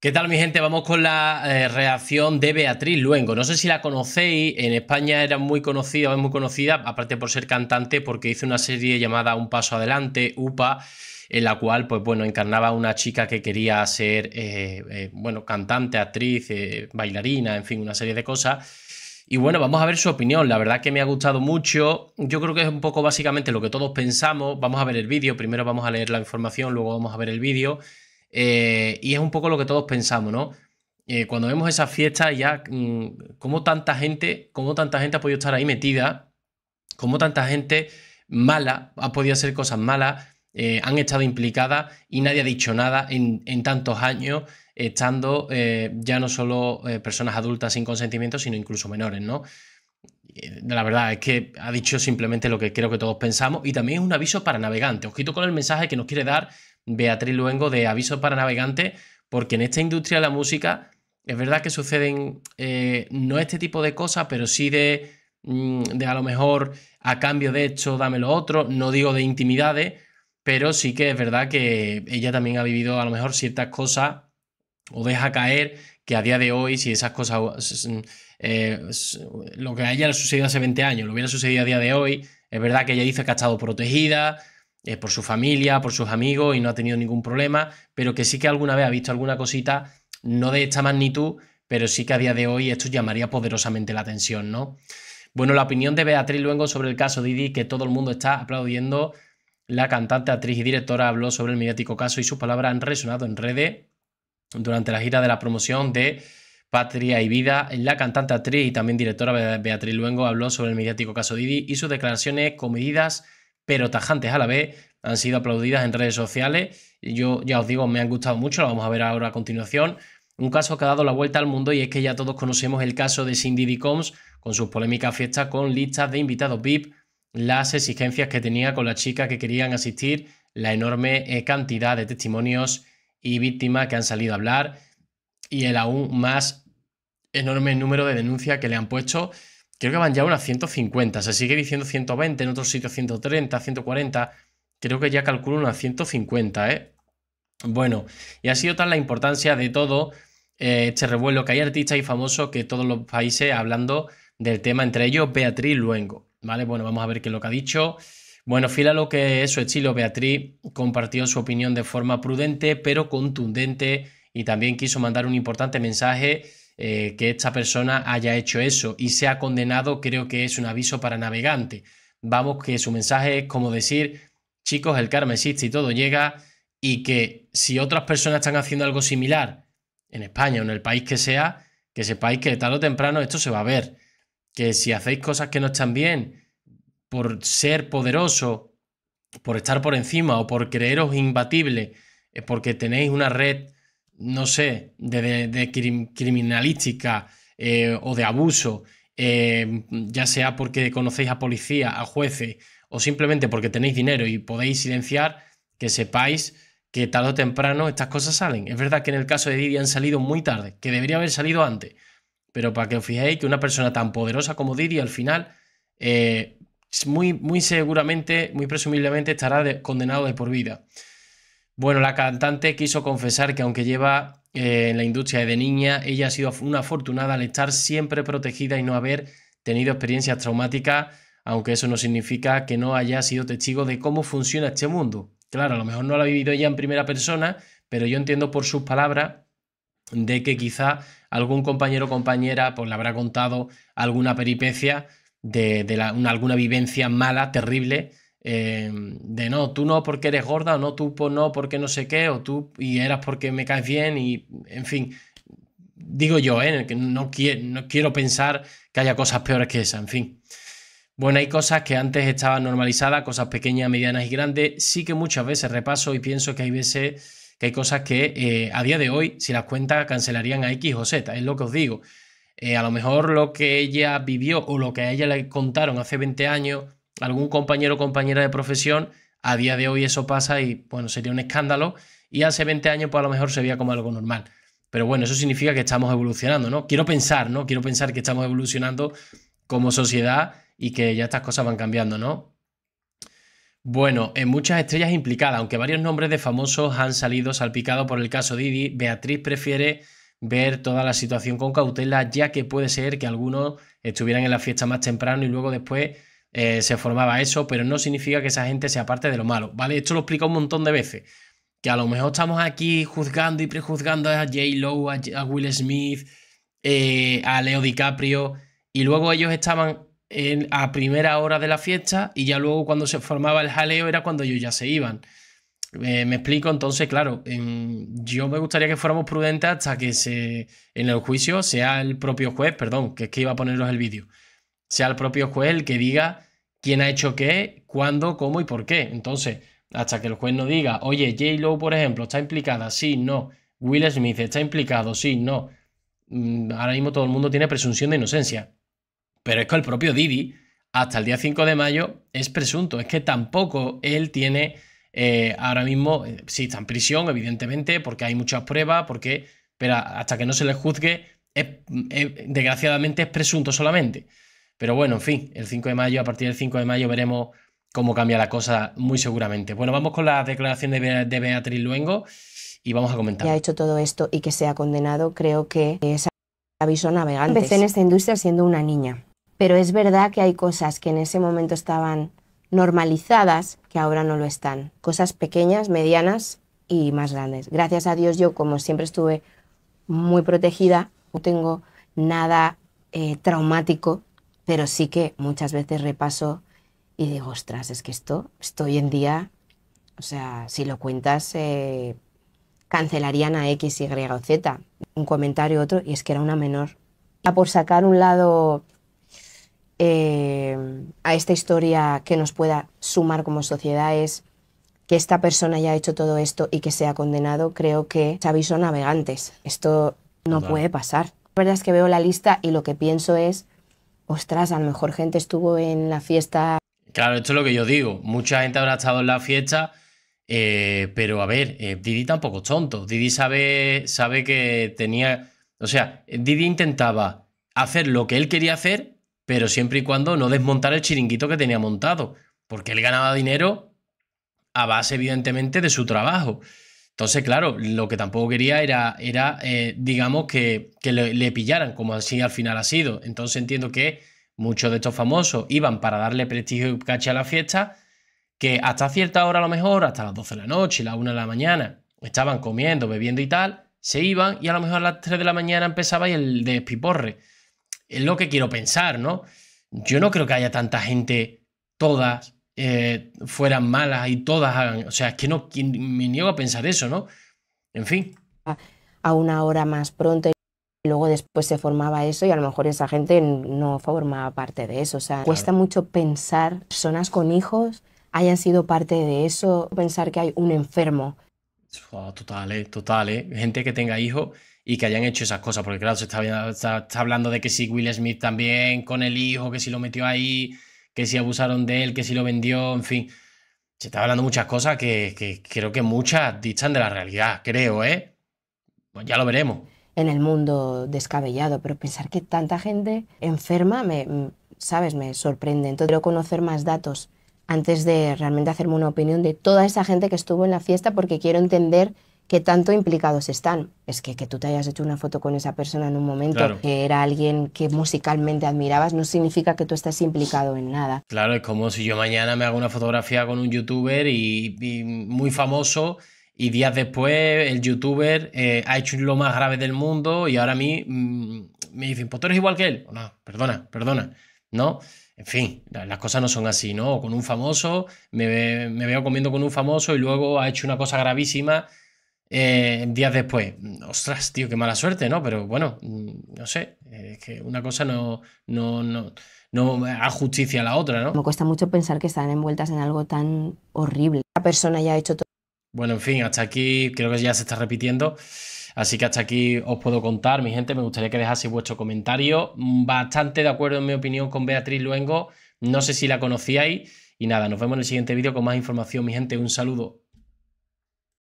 ¿Qué tal mi gente? Vamos con la eh, reacción de Beatriz Luengo. No sé si la conocéis, en España era muy conocida, es muy conocida, aparte por ser cantante, porque hizo una serie llamada Un Paso Adelante, UPA, en la cual, pues bueno, encarnaba a una chica que quería ser, eh, eh, bueno, cantante, actriz, bailarina, en fin, una serie de cosas. Y bueno, vamos a ver su opinión, la verdad que me ha gustado mucho, yo creo que es un poco básicamente lo que todos pensamos, vamos a ver el vídeo, primero vamos a leer la información, luego vamos a ver el vídeo. Eh, y es un poco lo que todos pensamos, ¿no? Eh, cuando vemos esa fiestas, ya mm, cómo tanta gente, cómo tanta gente ha podido estar ahí metida, cómo tanta gente mala ha podido hacer cosas malas, eh, han estado implicadas y nadie ha dicho nada en, tantos años, estando ya no solo personas adultas sin consentimiento, sino incluso menores, ¿no? La verdad es que ha dicho simplemente lo que creo que todos pensamos y también es un aviso para navegantes. Os quito con el mensaje que nos quiere dar Beatriz Luengo de Avisos para Navegantes, porque en esta industria de la música es verdad que suceden eh, no este tipo de cosas, pero sí de, mm, de a lo mejor a cambio de esto, dame lo otro, no digo de intimidades, pero sí que es verdad que ella también ha vivido a lo mejor ciertas cosas o deja caer que a día de hoy, si esas cosas, eh, lo que a ella le sucedió hace 20 años, lo hubiera sucedido a día de hoy, es verdad que ella dice que ha estado protegida, eh, por su familia, por sus amigos y no ha tenido ningún problema, pero que sí que alguna vez ha visto alguna cosita, no de esta magnitud, pero sí que a día de hoy esto llamaría poderosamente la atención, ¿no? Bueno, la opinión de Beatriz Luengo sobre el caso Didi, que todo el mundo está aplaudiendo. La cantante, actriz y directora habló sobre el mediático caso y sus palabras han resonado en redes durante la gira de la promoción de Patria y Vida. La cantante, actriz y también directora Beatriz Luengo habló sobre el mediático caso Didi y sus declaraciones comedidas pero tajantes a la vez, han sido aplaudidas en redes sociales. Yo ya os digo, me han gustado mucho, lo vamos a ver ahora a continuación. Un caso que ha dado la vuelta al mundo y es que ya todos conocemos el caso de Cindy Combs con sus polémicas fiestas con listas de invitados VIP, las exigencias que tenía con las chicas que querían asistir, la enorme eh, cantidad de testimonios y víctimas que han salido a hablar y el aún más enorme número de denuncias que le han puesto creo que van ya unas 150, se sigue diciendo 120, en otros sitios 130, 140, creo que ya calculo unas 150, ¿eh? Bueno, y ha sido tal la importancia de todo eh, este revuelo que hay artistas y famosos que todos los países hablando del tema, entre ellos Beatriz Luengo, ¿vale? Bueno, vamos a ver qué es lo que ha dicho. Bueno, fila lo que es su estilo, Beatriz compartió su opinión de forma prudente pero contundente y también quiso mandar un importante mensaje eh, que esta persona haya hecho eso y sea condenado, creo que es un aviso para navegante. Vamos, que su mensaje es como decir, chicos, el karma existe y todo llega, y que si otras personas están haciendo algo similar en España o en el país que sea, que sepáis que tarde o temprano esto se va a ver. Que si hacéis cosas que no están bien, por ser poderoso, por estar por encima o por creeros imbatible, porque tenéis una red no sé, de, criminalística eh, o de abuso, eh, ya sea porque conocéis a policía, a jueces o simplemente porque tenéis dinero y podéis silenciar, que sepáis que tarde o temprano estas cosas salen. Es verdad que en el caso de Didi han salido muy tarde, que debería haber salido antes, pero para que os fijéis que una persona tan poderosa como Didi al final eh, muy, muy seguramente, muy presumiblemente estará condenado de por vida. Bueno, la cantante quiso confesar que aunque lleva en eh, la industria de niña, ella ha sido una afortunada al estar siempre protegida y no haber tenido experiencias traumáticas, aunque eso no significa que no haya sido testigo de cómo funciona este mundo. Claro, a lo mejor no lo ha vivido ella en primera persona, pero yo entiendo por sus palabras de que quizá algún compañero o compañera pues, le habrá contado alguna peripecia de, alguna vivencia mala, terrible, Em, de no, tú no porque eres gorda, o no tú no porque no sé qué, o tú y eras porque me caes bien, y en fin, digo yo, ¿eh? que no, quiero, pensar que haya cosas peores que esa, en fin. Bueno, hay cosas que antes estaban normalizadas, cosas pequeñas, medianas y grandes, sí que muchas veces repaso y pienso que hay veces que hay cosas que eh, a día de hoy, si las cuentas cancelarían a X o Z, es lo que os digo. Eh, a lo mejor lo que ella vivió o lo que a ella le contaron hace 20 años algún compañero o compañera de profesión, a día de hoy eso pasa y bueno, sería un escándalo. Y hace 20 años, pues a lo mejor se veía como algo normal. Pero bueno, eso significa que estamos evolucionando, ¿no? Quiero pensar, ¿no? Quiero pensar que estamos evolucionando como sociedad y que ya estas cosas van cambiando, ¿no? Bueno, en muchas estrellas implicadas, aunque varios nombres de famosos han salido salpicados por el caso Didi, Beatriz prefiere ver toda la situación con cautela, ya que puede ser que algunos estuvieran en la fiesta más temprano y luego después eh, se formaba eso, pero no significa que esa gente sea parte de lo malo, ¿vale? Esto lo explico un montón de veces. Que a lo mejor estamos aquí juzgando y prejuzgando a J. Lowe, a, Will Smith, eh, a Leo DiCaprio, y luego ellos estaban en, a primera hora de la fiesta y ya luego cuando se formaba el jaleo era cuando ellos ya se iban. Eh, me explico, entonces, claro, yo me gustaría que fuéramos prudentes hasta que en el juicio sea el propio juez, perdón, que es que iba a poneros el vídeo sea el propio juez el que diga quién ha hecho qué, cuándo, cómo y por qué. Entonces, hasta que el juez no diga, oye, J. Lowe, por ejemplo, está implicada, sí, no. Will Smith está implicado, sí, no. Mm, ahora mismo todo el mundo tiene presunción de inocencia. Pero es que el propio Didi, hasta el día 5 de mayo, es presunto. Es que tampoco él tiene eh, ahora mismo, eh, sí, está en prisión, evidentemente, porque hay muchas pruebas, porque, pero hasta que no se le juzgue, mm, desgraciadamente es presunto solamente. Pero bueno, en fin, el 5 de mayo, a partir del 5 de mayo veremos cómo cambia la cosa muy seguramente. Bueno, vamos con la declaración de, Beatriz Luengo y vamos a comentar. Que ha hecho todo esto y que sea condenado, creo que es aviso navegante. Empecé en esta industria siendo una niña, pero es verdad que hay cosas que en ese momento estaban normalizadas que ahora no lo están. Cosas pequeñas, medianas y más grandes. Gracias a Dios yo, como siempre estuve muy protegida, no tengo nada eh, traumático pero sí que muchas veces repaso y digo, ostras, es que esto, esto hoy en día, o sea, si lo cuentas, eh, cancelarían a X, Y o Z, un comentario otro, y es que era una menor. A por sacar un lado eh, a esta historia que nos pueda sumar como sociedad es que esta persona haya hecho todo esto y que sea condenado, creo que se navegantes. Esto no puede pasar. La verdad es que veo la lista y lo que pienso es ostras, a lo mejor gente estuvo en la fiesta. Claro, esto es lo que yo digo. Mucha gente habrá estado en la fiesta, eh, pero a ver, eh, Didi tampoco es tonto. Didi sabe, sabe que tenía. O sea, Didi intentaba hacer lo que él quería hacer, pero siempre y cuando no desmontar el chiringuito que tenía montado. Porque él ganaba dinero a base, evidentemente, de su trabajo. Entonces, claro, lo que tampoco quería era, era eh, digamos, que, le, pillaran, como así al final ha sido. Entonces entiendo que muchos de estos famosos iban para darle prestigio y caché a la fiesta, que hasta cierta hora a lo mejor, hasta las 12 de la noche, las 1 de la mañana, estaban comiendo, bebiendo y tal, se iban y a lo mejor a las 3 de la mañana empezaba y el despiporre. Es lo que quiero pensar, ¿no? Yo no creo que haya tanta gente, todas, eh, fueran malas y todas hagan. O sea, es que no, me niego a pensar eso, ¿no? En fin. A una hora más pronto y luego después se formaba eso y a lo mejor esa gente no formaba parte de eso. O sea, cuesta mucho pensar personas con hijos hayan sido parte de eso, pensar que hay un enfermo. total, eh, total, eh. Gente que tenga hijos y que hayan hecho esas cosas, porque claro, se está, está, hablando de que si Will Smith también con el hijo, que si lo metió ahí, que si abusaron de él, que si lo vendió, en fin. Se está hablando muchas cosas que, creo que muchas distan de la realidad, creo, ¿eh? Pues ya lo veremos. En el mundo descabellado, pero pensar que tanta gente enferma, me, ¿sabes? Me sorprende. Entonces quiero conocer más datos antes de realmente hacerme una opinión de toda esa gente que estuvo en la fiesta porque quiero entender que tanto implicados están. Es que que tú te hayas hecho una foto con esa persona en un momento que era alguien que musicalmente admirabas no significa que tú estés implicado en nada. Claro, es como si yo mañana me hago una fotografía con un youtuber y, muy famoso y días después el youtuber eh, ha hecho lo más grave del mundo y ahora a mí mm, me dicen, pues tú eres igual que él. No, perdona, perdona, ¿no? En fin, las cosas no son así, ¿no? Con un famoso, me, me veo comiendo con un famoso y luego ha hecho una cosa gravísima eh, días después. Mm, ostras, tío, qué mala suerte, ¿no? Pero bueno, mm, no sé, eh, es que una cosa no, no, no, no a la otra, ¿no? Me cuesta mucho pensar que están envueltas en algo tan horrible. La persona ya ha hecho todo. Bueno, en fin, hasta aquí creo que ya se está repitiendo. Así que hasta aquí os puedo contar, mi gente. Me gustaría que dejaseis vuestro comentario. Mm, bastante de acuerdo, en mi opinión, con Beatriz Luengo. No sé si la conocíais. Y nada, nos vemos en el siguiente vídeo con más información, mi gente. Un saludo.